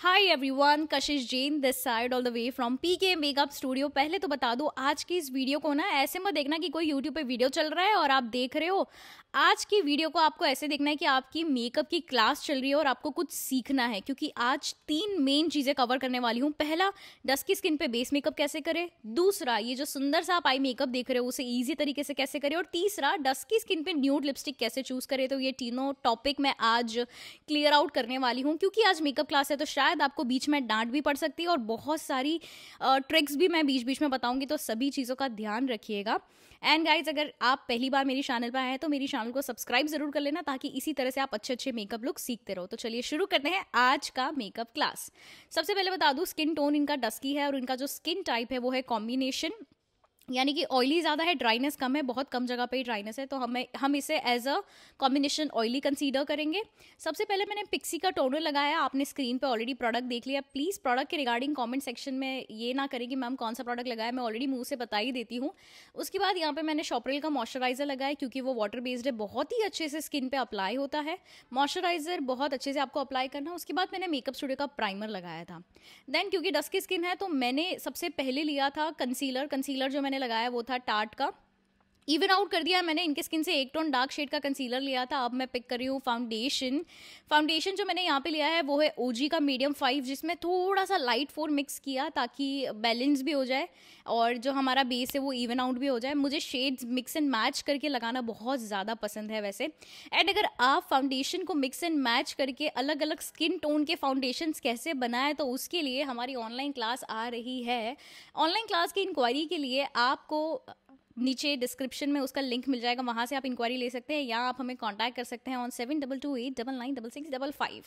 Hi everyone Kashish Jain this side all the way from P K makeup studio पहले तो बता दो आज की इस वीडियो को ना ऐसे मत देखना कि कोई यूट्यूब पे वीडियो चल रहा है और आप देख रहे हो आज की वीडियो को आपको ऐसे देखना है कि आपकी मेकअप की क्लास चल रही है और आपको कुछ सीखना है क्योंकि आज तीन मेन चीज़ें कवर करने वाली हूँ पहला डस्की स्किन पे बेस मेकअप कैसे करें दूसरा ये जो सुंदर सा आप आई मेकअप देख रहे हो उसे ईजी तरीके से कैसे करें और तीसरा डस्की स्किन पे न्यूड लिपस्टिक कैसे चूज़ करें तो ये तीनों टॉपिक मैं आज क्लियर आउट करने वाली हूँ क्योंकि आज मेकअप क्लास है तो शायद शायद आपको बीच में डांट भी पड़ सकती है और बहुत सारी ट्रिक्स भी मैं बीच बीच में बताऊंगी तो सभी चीज़ों का ध्यान रखिएगा एंड गाइज अगर आप पहली बार मेरी चैनल पर आए हैं तो मेरी चैनल को सब्सक्राइब जरूर कर लेना ताकि इसी तरह से आप अच्छे अच्छे मेकअप लुक सीखते रहो तो चलिए शुरू करते हैं आज का मेकअप क्लास सबसे पहले बता दूँ स्किन टोन इनका डस्की है और इनका जो स्किन टाइप है वो है कॉम्बिनेशन यानी कि ऑयली ज़्यादा है ड्राइनेस कम है बहुत कम जगह पे ही ड्राइनेस है तो हमें हम इसे as a combination oily consider करेंगे सबसे पहले मैंने पिक्सी का टोनर लगाया आपने स्क्रीन पे ऑलरेडी प्रोडक्ट देख लिया प्लीज़ प्रोडक्ट के रिगार्डिंग कमेंट सेक्शन में ये ना करें कि मैम कौन सा प्रोडक्ट लगाया मैं ऑलरेडी मुँह से बता ही देती हूँ उसके बाद यहाँ पर मैंने शॉपरेल का मॉइस्चराइज़र लगाया क्योंकि वो वाटर बेस्ड है बहुत ही अच्छे से स्किन पर अप्लाई होता है मॉइस्चराइज़र बहुत अच्छे से आपको अप्लाई करना उसके बाद मैंने मेकअप स्टूडियो का प्राइमर लगाया था देन क्योंकि डस्की स्किन है तो मैंने सबसे पहले लिया था कंसीलर कंसीलर जो मैंने लगाया है वो था टाट का इवन आउट कर दिया मैंने इनके स्किन से एक टोन डार्क शेड का कंसीलर लिया था अब मैं पिक कर रही हूँ फाउंडेशन फाउंडेशन जो मैंने यहाँ पे लिया है वो है ओजी का मीडियम फाइव जिसमें थोड़ा सा लाइट फोर मिक्स किया ताकि बैलेंस भी हो जाए और जो हमारा बेस है वो इवन आउट भी हो जाए मुझे शेड्स मिक्स एंड मैच करके लगाना बहुत ज़्यादा पसंद है वैसे एंड अगर आप फाउंडेशन को मिक्स एंड मैच करके अलग अलग स्किन टोन के फाउंडेशन कैसे बनाए तो उसके लिए हमारी ऑनलाइन क्लास आ रही है ऑनलाइन क्लास की इंक्वायरी के लिए आपको नीचे डिस्क्रिप्शन में उसका लिंक मिल जाएगा वहाँ से आप इंक्वायरी ले सकते हैं या आप हमें कॉन्टैक्ट कर सकते हैं on seven double two eight double nine double six double five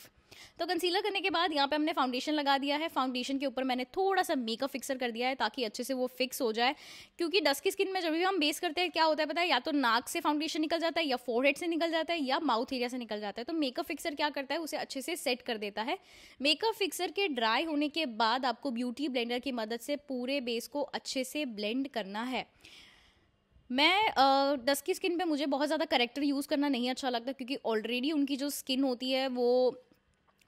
तो कंसीलर करने के बाद यहाँ पे हमने फाउंडेशन लगा दिया है फाउंडेशन के ऊपर मैंने थोड़ा सा मेकअप फिक्सर कर दिया है ताकि अच्छे से वो फिक्स हो जाए क्योंकि डस्ट की स्किन में जब भी हम बेस करते हैं क्या होता है पता है या तो नाक से फाउंडेशन निकल जाता है या फोरहेड से निकल जाता है या माउथ एरिया से निकल जाता है तो मेकअप फिक्सर क्या करता है उसे अच्छे से सेट कर देता है मेकअप फिक्सर के ड्राई होने के बाद आपको ब्यूटी ब्लेंडर की मदद से पूरे बेस को अच्छे से ब्लेंड करना है मैं की स्किन पे मुझे बहुत ज़्यादा करेक्टर यूज़ करना नहीं अच्छा लगता क्योंकि ऑलरेडी उनकी जो स्किन होती है वो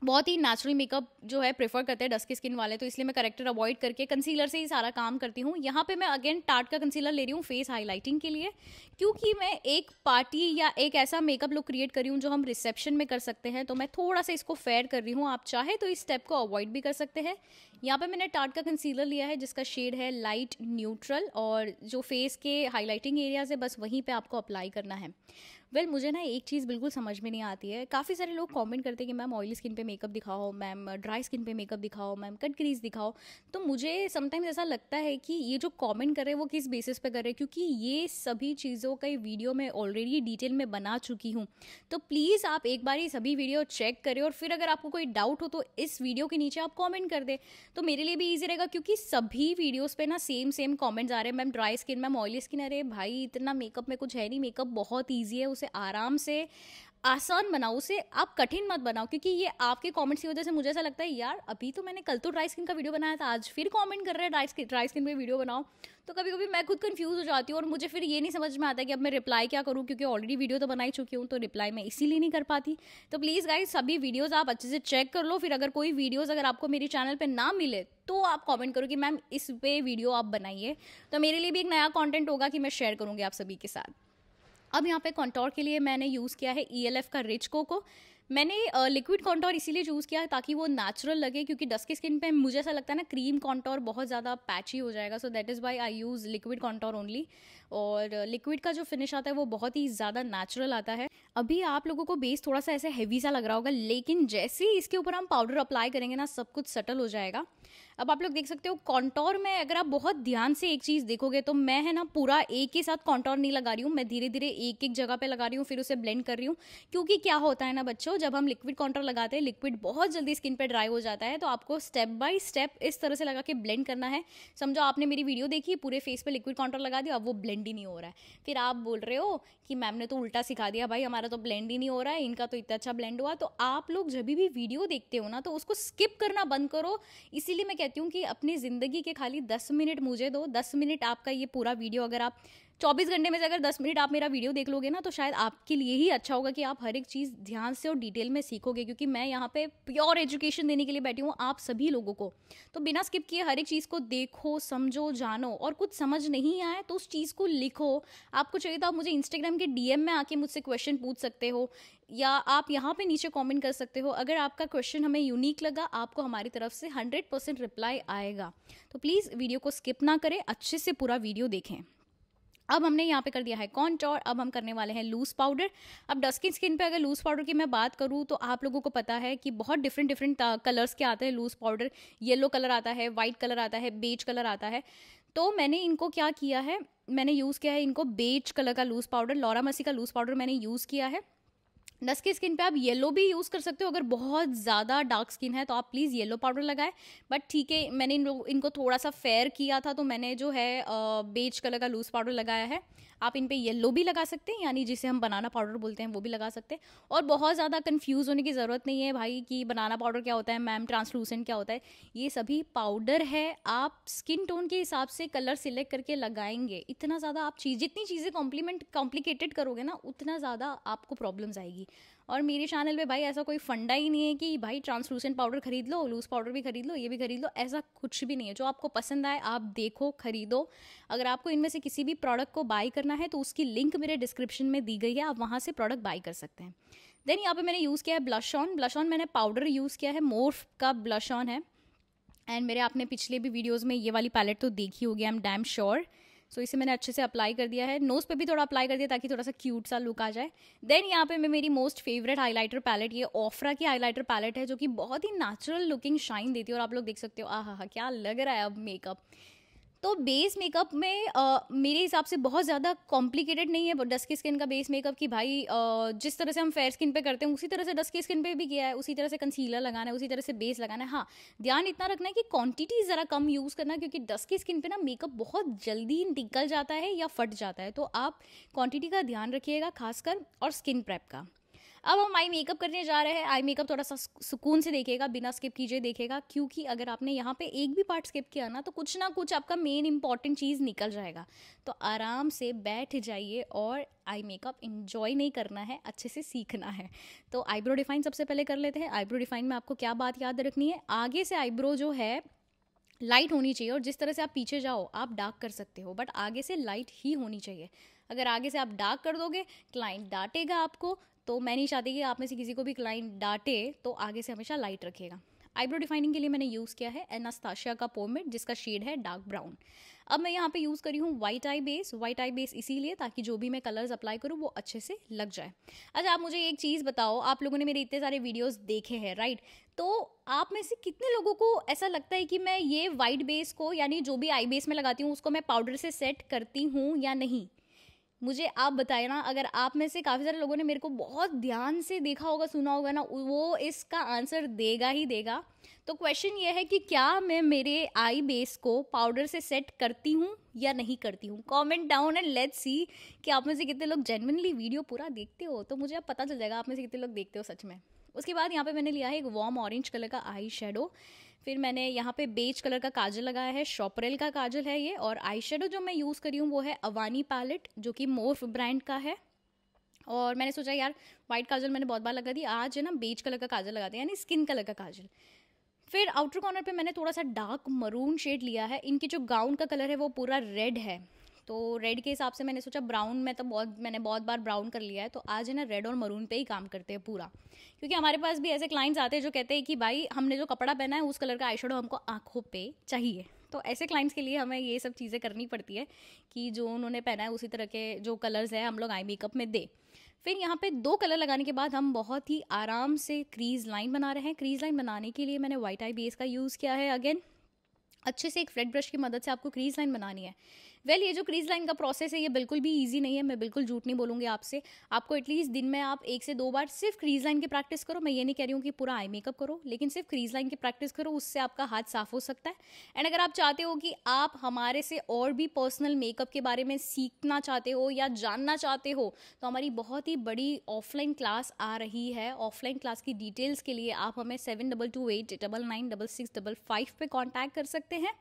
बहुत ही नेचुरल मेकअप जो है प्रेफर करते हैं डस्की स्किन वाले तो इसलिए मैं करेक्टर अवॉइड करके कंसीलर से ही सारा काम करती हूँ यहाँ पे मैं अगेन टाट का कंसीलर ले रही हूँ फेस हाईलाइटिंग के लिए क्योंकि मैं एक पार्टी या एक ऐसा मेकअप लुक क्रिएट कर रही हूँ जो हम रिसेप्शन में कर सकते हैं तो मैं थोड़ा सा इसको फेयर कर रही हूँ आप चाहे तो इस स्टेप को अवॉइड भी कर सकते हैं यहाँ पर मैंने टाट का कंसीलर लिया है जिसका शेड है लाइट न्यूट्रल और जो फेस के हाईलाइटिंग एरियाज है बस वहीं पर आपको अप्लाई करना है वेल well, मुझे ना एक चीज़ बिल्कुल समझ में नहीं आती है काफ़ी सारे लोग कमेंट करते हैं कि मैम ऑयली स्किन पे मेकअप दिखाओ मैम ड्राई स्किन पे मेकअप दिखाओ मैम कट क्रीज दिखाओ तो मुझे समटाइम्स ऐसा लगता है कि ये जो कमेंट कर रहे हैं वो किस बेसिस पे कर रहे हैं क्योंकि ये सभी चीज़ों का वीडियो मैं ऑलरेडी डिटेल में बना चुकी हूँ तो प्लीज़ आप एक बार ये सभी वीडियो चेक करें और फिर अगर आपको कोई डाउट हो तो इस वीडियो के नीचे आप कॉमेंट कर दें तो मेरे लिए भी ईजी रहेगा क्योंकि सभी वीडियोज़ पर ना सेम सेम कॉमेंट्स आ रहे हैं ma'am dry skin ma'am oily skin अरे भाई इतना मेकअप में कुछ है नहीं मेकअप बहुत ईजी है उसे उसे आराम से आसान बनाओ उसे आप कठिन मत बनाओ क्योंकि ये आपके कमेंट्स की वजह से मुझे ऐसा लगता है यार अभी तो मैंने कल तो ड्राई स्किन का वीडियो बनाया था आज फिर कमेंट कर रहे हैं ड्राई स्किन ड्राई स्किन पे वीडियो बनाओ तो कभी कभी मैं खुद कंफ्यूज हो जाती हूँ और मुझे फिर ये नहीं समझ में आता कि अब मैं रिप्लाई क्या करूँ क्योंकि ऑलरेडी वीडियो तो बनाई चुकी हूँ तो रिप्लाई मैं इसीलिए नहीं कर पाती तो प्लीज़ गाइज सभी वीडियोज़ आप अच्छे से चेक कर लो फिर अगर कोई वीडियोज़ अगर आपको मेरे चैनल पर ना मिले तो आप कमेंट करो कि मैम इस पे वीडियो आप बनाइए तो मेरे लिए भी एक नया कंटेंट होगा कि मैं शेयर करूँगी आप सभी के साथ अब यहाँ पे कॉन्टोर के लिए मैंने यूज़ किया है ई e का रिच कोको मैंने लिक्विड कॉन्टोर इसीलिए चूज़ किया ताकि वो नेचुरल लगे क्योंकि डस्की स्किन पे मुझे ऐसा लगता है ना क्रीम कॉन्टोर बहुत ज़्यादा पैची हो जाएगा so that is why I use liquid contour only और लिक्विड का जो फिनिश आता है वो बहुत ही ज़्यादा नेचुरल आता है अभी आप लोगों को बेस थोड़ा सा ऐसे हैवी सा लग रहा होगा लेकिन जैसे ही इसके ऊपर हम पाउडर अप्लाई करेंगे ना सब कुछ सटल हो जाएगा अब आप लोग देख सकते हो कॉन्टोर में अगर आप बहुत ध्यान से एक चीज़ देखोगे तो मैं है ना पूरा एक ही साथ कॉन्टोर नहीं लगा रही हूँ मैं धीरे धीरे एक एक जगह पे लगा रही हूँ फिर उसे ब्लेंड कर रही हूँ क्योंकि क्या होता है ना बच्चों जब हम लिक्विड कॉन्टोर लगाते हैं लिक्विड बहुत जल्दी स्किन पर ड्राई हो जाता है तो आपको स्टेप बाय स्टेप इस तरह से लगा के ब्लेंड करना है समझो आपने मेरी वीडियो देखी पूरे फेस पर लिक्विड कॉन्टोर लगा दिया अब वो ब्लेंड ही नहीं हो रहा है फिर आप बोल रहे हो कि मैम ने तो उल्टा सिखा दिया भाई हमारा तो ब्लेंड ही नहीं हो रहा है इनका तो इतना अच्छा ब्लेंड हुआ तो आप लोग जब भी वीडियो देखते हो ना तो उसको स्किप करना बंद करो इसीलिए मैं कहती हूँ कि अपनी ज़िंदगी के खाली दस मिनट मुझे दो दस मिनट आपका ये पूरा वीडियो अगर आप चौबीस घंटे में से अगर दस मिनट आप मेरा वीडियो देख लोगे ना तो शायद आपके लिए ही अच्छा होगा कि आप हर एक चीज़ ध्यान से और डिटेल में सीखोगे क्योंकि मैं यहाँ पे प्योर एजुकेशन देने के लिए बैठी हूँ आप सभी लोगों को तो बिना स्किप किए हर एक चीज़ को देखो समझो जानो और कुछ समझ नहीं आए तो उस चीज़ को लिखो आपको चाहिए तो आप मुझे इंस्टाग्राम के डी में आके मुझसे क्वेश्चन पूछ सकते हो या आप यहाँ पे नीचे कमेंट कर सकते हो अगर आपका क्वेश्चन हमें यूनिक लगा आपको हमारी तरफ से 100 परसेंट रिप्लाई आएगा तो प्लीज़ वीडियो को स्किप ना करें अच्छे से पूरा वीडियो देखें अब हमने यहाँ पे कर दिया है कॉन्टोर अब हम करने वाले हैं लूज पाउडर अब डस्किन स्किन पे अगर लूज पाउडर की मैं बात करूँ तो आप लोगों को पता है कि बहुत डिफरेंट डिफरेंट कलर्स के आते हैं लूज पाउडर येलो कलर आता है वाइट कलर आता है बेज कलर आता है तो मैंने इनको क्या किया है मैंने यूज़ किया है इनको बेज कलर का लूज पाउडर लॉरा मसी का लूज पाउडर मैंने यूज़ किया है डस्ट की स्किन पे आप येलो भी यूज़ कर सकते हो अगर बहुत ज़्यादा डार्क स्किन है तो आप प्लीज़ येलो पाउडर लगाएं बट ठीक है मैंने इन लोग इनको थोड़ा सा फेयर किया था तो मैंने जो है बेज कलर का लूज़ पाउडर लगाया है आप इन पर येलो भी लगा सकते हैं यानी जिसे हम बनाना पाउडर बोलते हैं वो भी लगा सकते हैं और बहुत ज़्यादा कन्फ्यूज़ होने की ज़रूरत नहीं है भाई कि बनाना पाउडर क्या होता है मैम ट्रांसलूसेंट क्या होता है ये सभी पाउडर है आप स्किन टोन के हिसाब से कलर सिलेक्ट करके लगाएंगे इतना ज़्यादा आप चीज़ जितनी चीज़ें कॉम्प्लीमेंट कॉम्प्लिकेटेड करोगे ना उतना ज़्यादा आपको प्रॉब्लम्स आएगी और मेरे चैनल पे भाई ऐसा कोई फंडा ही नहीं है कि भाई ट्रांसलूसेंट पाउडर खरीद लो लूज़ पाउडर भी खरीद लो ये भी खरीद लो ऐसा कुछ भी नहीं है जो आपको पसंद आए आप देखो खरीदो अगर आपको इनमें से किसी भी प्रोडक्ट को बाई करना है तो उसकी लिंक मेरे डिस्क्रिप्शन में दी गई है आप वहाँ से प्रोडक्ट बाई कर सकते हैं देन यहाँ पे मैंने यूज़ किया है ब्लश ऑन ब्लश ऑन मैंने पाउडर यूज़ किया है मोर्फ का ब्लश ऑन है एंड मेरे आपने पिछले भी वीडियोज़ में ये वाली पैलेट तो देखी होगी I am damn sure sure. So इसे मैंने अच्छे से अप्लाई कर दिया है नोज़ पे भी थोड़ा अप्लाई कर दिया ताकि थोड़ा सा क्यूट सा लुक आ जाए देन यहाँ पे मैं मेरी मोस्ट फेवरेट हाइलाइटर पैलेट ये ऑफ्रा की हाइलाइटर पैलेट है जो कि बहुत ही नेचुरल लुकिंग शाइन देती है और आप लोग देख सकते हो आ हा क्या लग रहा है अब मेकअप तो बेस मेकअप में आ, मेरे हिसाब से बहुत ज़्यादा कॉम्प्लिकेटेड नहीं है डस्की स्किन का बेस मेकअप कि भाई आ, जिस तरह से हम फेयर स्किन पे करते हैं उसी तरह से डस्की स्किन पे भी किया है उसी तरह से कंसीलर लगाना है उसी तरह से बेस लगाना है हाँ ध्यान इतना रखना है कि क्वांटिटी ज़रा कम यूज़ करना क्योंकि डस्की स्किन पर ना मेकअप बहुत जल्दी निकल जाता है या फट जाता है तो आप क्वान्टिटी का ध्यान रखिएगा खासकर और स्किन प्रेप का अब हम आई मेकअप करने जा रहे हैं आई मेकअप थोड़ा सा सुकून से देखेगा बिना स्किप कीजिए देखेगा क्योंकि अगर आपने यहाँ पे एक भी पार्ट स्किप किया ना तो कुछ ना कुछ आपका मेन इंपॉर्टेंट चीज़ निकल जाएगा तो आराम से बैठ जाइए और आई मेकअप इन्जॉय नहीं करना है अच्छे से सीखना है तो आईब्रो डिफाइन सबसे पहले कर लेते हैं आईब्रो डिफाइन में आपको क्या बात याद रखनी है आगे से आईब्रो जो है लाइट होनी चाहिए और जिस तरह से आप पीछे जाओ आप डार्क कर सकते हो बट आगे से लाइट ही होनी चाहिए अगर आगे से आप डार्क कर दोगे क्लाइंट डांटेगा आपको तो मैं नहीं चाहती कि आप में से किसी को भी क्लाइंट डांटे तो आगे से हमेशा लाइट रखेगा आईब्रो डिफाइनिंग के लिए मैंने यूज़ किया है एनास्ताशिया का पोमेट जिसका शेड है डार्क ब्राउन अब मैं यहाँ पे यूज़ करी हूँ white eye base white eye base इसीलिए ताकि जो भी मैं कलर्स अप्लाई करूँ वो अच्छे से लग जाए अच्छा आप मुझे एक चीज़ बताओ आप लोगों ने मेरे इतने सारे वीडियोज़ देखे हैं राइट तो आप में से कितने लोगों को ऐसा लगता है कि मैं ये वाइट बेस को यानी जो भी आई बेस में लगाती हूँ उसको मैं पाउडर से सेट करती हूँ या नहीं मुझे आप बताए ना अगर आप में से काफ़ी सारे लोगों ने मेरे को बहुत ध्यान से देखा होगा सुना होगा ना वो इसका आंसर देगा ही देगा तो क्वेश्चन ये है कि क्या मैं मेरे आई बेस को पाउडर से सेट करती हूँ या नहीं करती हूँ comment down and let's see कि आप में से कितने लोग जेनवनली वीडियो पूरा देखते हो तो मुझे अब पता चल जाएगा आप में से कितने लोग देखते हो सच में उसके बाद यहाँ पे मैंने लिया है एक वार्म ऑरेंज कलर का आई शेडो फिर मैंने यहाँ पे बेज कलर का काजल लगाया है शॉपरेल का काजल है ये और आई जो मैं यूज़ करी हूँ वो है अवानी पैलेट जो कि मोर्फ ब्रांड का है और मैंने सोचा यार वाइट काजल मैंने बहुत बार लगा दी आज है ना बेज कलर का काजल लगाते हैं यानी स्किन कलर का काजल फिर आउटर कॉर्नर पे मैंने थोड़ा सा डार्क मरून शेड लिया है इनके जो गाउन का कलर है वो पूरा रेड है तो रेड के हिसाब से मैंने सोचा ब्राउन में तो बहुत मैंने बहुत बार ब्राउन कर लिया है तो आज है ना रेड और मरून पे ही काम करते हैं पूरा क्योंकि हमारे पास भी ऐसे क्लाइंट्स आते हैं जो कहते हैं कि भाई हमने जो कपड़ा पहना है उस कलर का आई हमको आँखों पर चाहिए तो ऐसे क्लाइंट्स के लिए हमें ये सब चीज़ें करनी पड़ती है कि जो उन्होंने पहना है उसी तरह के जो कलर्स हैं हम लोग आई मेकअप में दे फिर यहाँ पे दो कलर लगाने के बाद हम बहुत ही आराम से क्रीज लाइन बना रहे हैं क्रीज लाइन बनाने के लिए मैंने वाइट आई बेस का यूज़ किया है अगेन अच्छे से एक फ्रेड ब्रश की मदद से आपको क्रीज लाइन बनानी है वेल ये जो क्रीज लाइन का प्रोसेस है ये बिल्कुल भी ईजी नहीं है मैं बिल्कुल झूठ नहीं बोलूँगी आपसे आपको एटलीस्ट दिन में आप एक से दो बार सिर्फ क्रीज लाइन की प्रैक्टिस करो मैं ये नहीं कह रही हूँ कि पूरा आई मेकअप करो लेकिन सिर्फ क्रीज लाइन की प्रैक्टिस करो उससे आपका हाथ साफ हो सकता है एंड अगर आप चाहते हो कि आप हमारे से और भी पर्सनल मेकअप के बारे में सीखना चाहते हो या जानना चाहते हो तो हमारी बहुत ही बड़ी ऑफलाइन क्लास आ रही है ऑफलाइन क्लास की डिटेल्स के लिए आप हमें seven double two eight double nine double six double five पर कॉन्टैक्ट कर सकते हैं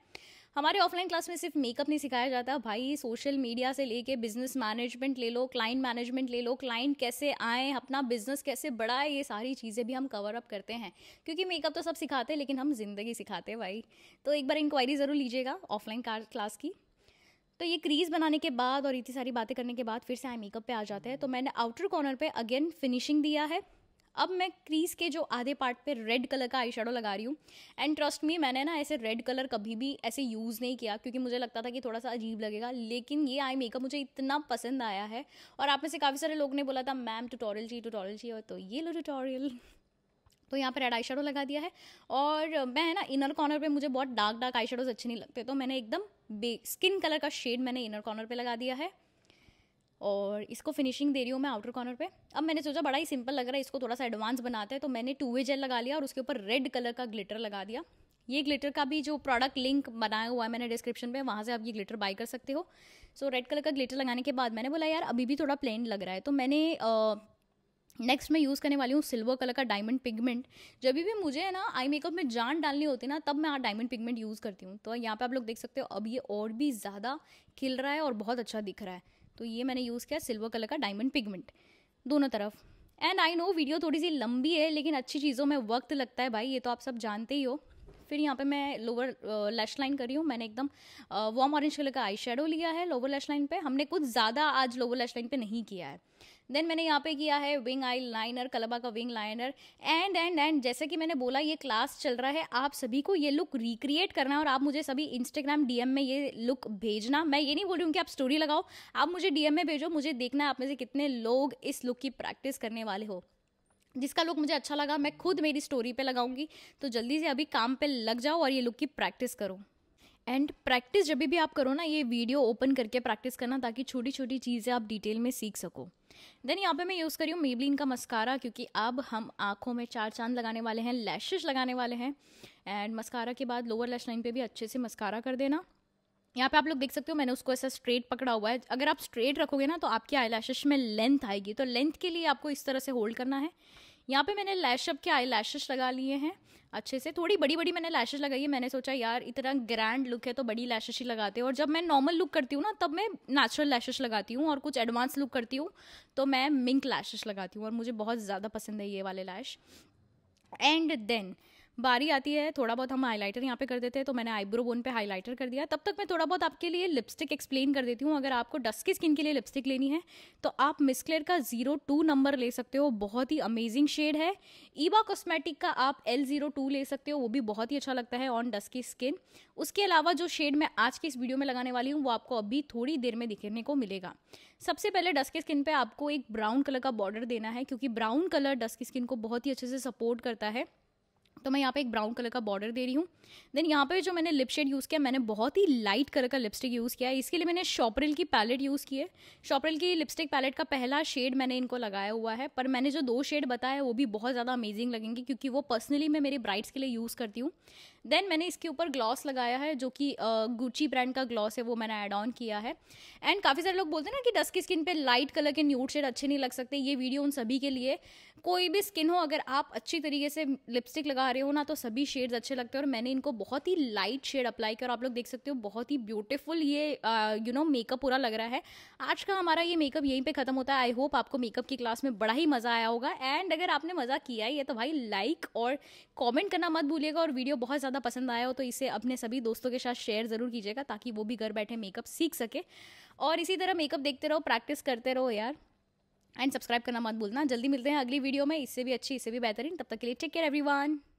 हमारे ऑफलाइन क्लास में सिर्फ मेकअप नहीं सिखाया जाता भाई सोशल मीडिया से लेके बिजनेस मैनेजमेंट ले लो क्लाइंट मैनेजमेंट ले लो क्लाइंट कैसे आए अपना बिजनेस कैसे बढ़ाए ये सारी चीज़ें भी हम कवर अप करते हैं क्योंकि मेकअप तो सब सिखाते हैं लेकिन हम ज़िंदगी सिखाते हैं भाई तो एक बार इंक्वायरी ज़रूर लीजिएगा ऑफलाइन क्लास की तो ये क्रीज बनाने के बाद और इतनी सारी बातें करने के बाद फिर से आई मेकअप पे आ जाते हैं तो मैंने आउटर कॉर्नर पे अगेन फिनिशिंग दिया है अब मैं क्रीज के जो आधे पार्ट पे रेड कलर का आई लगा रही हूँ एंड ट्रस्ट मी मैंने ना ऐसे रेड कलर कभी भी ऐसे यूज़ नहीं किया क्योंकि मुझे लगता था कि थोड़ा सा अजीब लगेगा लेकिन ये आई मेकअप मुझे इतना पसंद आया है और आप में से काफ़ी सारे लोग ने बोला था मैम टूटोरियल चाहिए टूटोरियल चाहिए तो ये लो टूटोरियल तो यहाँ पर रेड आई लगा दिया है और मैं है ना इनर कॉर्नर पर मुझे बहुत डार्क डार्क आई अच्छे नहीं लगते तो मैंने एकदम स्किन कलर का शेड मैंने इनर कॉर्नर पर लगा दिया है और इसको फिनिशिंग दे रही हूँ मैं आउटर कॉर्नर पे अब मैंने सोचा बड़ा ही सिंपल लग रहा है इसको थोड़ा सा एडवांस बनाते हैं तो मैंने टू वे जेल लगा लिया और उसके ऊपर रेड कलर का ग्लिटर लगा दिया ये ग्लिटर का भी जो प्रोडक्ट लिंक बनाया हुआ है मैंने डिस्क्रिप्शन पर वहाँ से आप ये ग्लिटर बाई कर सकते हो सो रेड कलर का ग्लिटर लगाने के बाद मैंने बोला यार अभी भी थोड़ा प्लेन लग रहा है तो मैंने नेक्स्ट मैं यूज़ करने वाली हूँ सिल्वर कलर का डायमंड पिगमेंट जब भी मुझे है ना आई मेकअप में जान डालनी होती है ना तब मैं डायमंड पिगमेंट यूज़ करती हूँ तो यहाँ पे आप लोग देख सकते हो अब ये और भी ज़्यादा खिल रहा है और बहुत अच्छा दिख रहा है तो ये मैंने यूज़ किया सिल्वर कलर का डायमंड पिगमेंट दोनों तरफ एंड आई नो वीडियो थोड़ी सी लंबी है लेकिन अच्छी चीज़ों में वक्त लगता है भाई ये तो आप सब जानते ही हो फिर यहाँ पे मैं लोअर लैश लाइन करी हूँ मैंने एकदम वार्म ऑरेंज कलर का आई लिया है लोअर लैश लाइन पे हमने कुछ ज़्यादा आज लोअर लैश लाइन पे नहीं किया है देन मैंने यहाँ पे किया है विंग आई लाइनर कलबा का wing liner and and and जैसे कि मैंने बोला ये क्लास चल रहा है आप सभी को ये लुक रिक्रिएट करना है और आप मुझे सभी इंस्टाग्राम डीएम में ये लुक भेजना मैं ये नहीं बोल रही हूँ कि आप स्टोरी लगाओ आप मुझे डीएम में भेजो मुझे देखना है आप में से कितने लोग इस लुक की प्रैक्टिस करने वाले हो जिसका लुक मुझे अच्छा लगा मैं खुद मेरी स्टोरी पे लगाऊंगी तो जल्दी से अभी काम पे लग जाओ और ये लुक की प्रैक्टिस करो एंड प्रैक्टिस जब भी आप करो ना ये वीडियो ओपन करके प्रैक्टिस करना ताकि छोटी छोटी चीज़ें आप डिटेल में सीख सको देन यहाँ पे मैं यूज़ करी हूँ मेबलिन का मस्कारा क्योंकि अब हम आँखों में चार चांद लगाने वाले हैं लैशेज लगाने वाले हैं एंड मस्कारा के बाद लोअर लैश लाइन पे भी अच्छे से मस्कारा कर देना यहाँ पे आप लोग देख सकते हो मैंने उसको ऐसा स्ट्रेट पकड़ा हुआ है अगर आप स्ट्रेट रखोगे ना तो आपकी आई में लेंथ आएगी तो लेंथ के लिए आपको इस तरह से होल्ड करना है यहाँ पे मैंने लैश अब के आई लैशेस लगा लिए हैं अच्छे से थोड़ी बड़ी बड़ी मैंने लैशेस लगाई है मैंने सोचा यार इतना ग्रैंड लुक है तो बड़ी लैशेस ही लगाते हैं और जब मैं नॉर्मल लुक करती हूँ ना तब मैं नेचुरल लैशेस लगाती हूँ और कुछ एडवांस लुक करती हूँ तो मैं मिंक लैशेस लगाती हूँ और मुझे बहुत ज़्यादा पसंद है ये वाले लैश एंड देन बारी आती है थोड़ा बहुत हम हाईलाइटर यहाँ पे कर देते हैं तो मैंने आईब्रो बोन पे हाईलाइटर कर दिया तब तक मैं थोड़ा बहुत आपके लिए लिपस्टिक एक्सप्लेन कर देती हूँ अगर आपको डस्की स्किन के लिए लिपस्टिक लेनी है तो आप मिसक्लेयर का जीरो टू नंबर ले सकते हो बहुत ही अमेजिंग शेड है ईबा कॉस्मेटिक का आप एल जीरो टू ले सकते हो वो भी बहुत ही अच्छा लगता है ऑन डस्की स्किन उसके अलावा जो शेड मैं आज की इस वीडियो में लगाने वाली हूँ वो आपको अभी थोड़ी देर में दिखने को मिलेगा सबसे पहले डस्की स्किन पे आपको एक ब्राउन कलर का बॉर्डर देना है क्योंकि ब्राउन कलर डस्की स्किन को बहुत ही अच्छे से सपोर्ट करता है तो मैं यहाँ पे एक ब्राउन कलर का बॉर्डर दे रही हूँ देन यहाँ पे जो मैंने लिप शेड यूज़ किया मैंने बहुत ही लाइट कलर का लिपस्टिक यूज़ किया है इसके लिए मैंने शॉपरिल की पैलेट यूज़ की है शॉपरिल की लिपस्टिक पैलेट का पहला शेड मैंने इनको लगाया हुआ है पर मैंने जो दो शेड बताया वो भी बहुत ज़्यादा अमेजिंग लगेंगे क्योंकि वो पर्सनली मैं मेरी ब्राइट्स के लिए यूज़ करती हूँ देन मैंने इसके ऊपर ग्लॉस लगाया है जो कि गुची ब्रांड का ग्लॉस है वो मैंने एड ऑन किया है एंड काफ़ी सारे लोग बोलते हैं ना कि डस्की स्किन पे लाइट कलर के न्यूड शेड अच्छे नहीं लग सकते ये वीडियो उन सभी के लिए कोई भी स्किन हो अगर आप अच्छी तरीके से लिपस्टिक लगा रहे हो ना तो सभी शेड्स अच्छे लगते हैं और मैंने इनको बहुत ही लाइट शेड अप्लाई कर आप लोग देख सकते हो बहुत ही ब्यूटीफुल ये यू नो मेकअप पूरा लग रहा है आज का हमारा ये मेकअप यहीं पे ख़त्म होता है आई होप आपको मेकअप की क्लास में बड़ा ही मज़ा आया होगा एंड अगर आपने मज़ा किया ही है तो भाई लाइक और कॉमेंट करना मत भूलिएगा और वीडियो बहुत ज़्यादा ज़्यादा पसंद आया हो तो इसे अपने सभी दोस्तों के साथ शेयर ज़रूर कीजिएगा ताकि वो भी घर बैठे मेकअप सीख सके और इसी तरह मेकअप देखते रहो प्रैक्टिस करते रहो यार एंड सब्सक्राइब करना मत भूलना जल्दी मिलते हैं अगली वीडियो में इससे भी अच्छी इससे भी बेहतरीन तब तक के लिए टेक केयर एवरीवन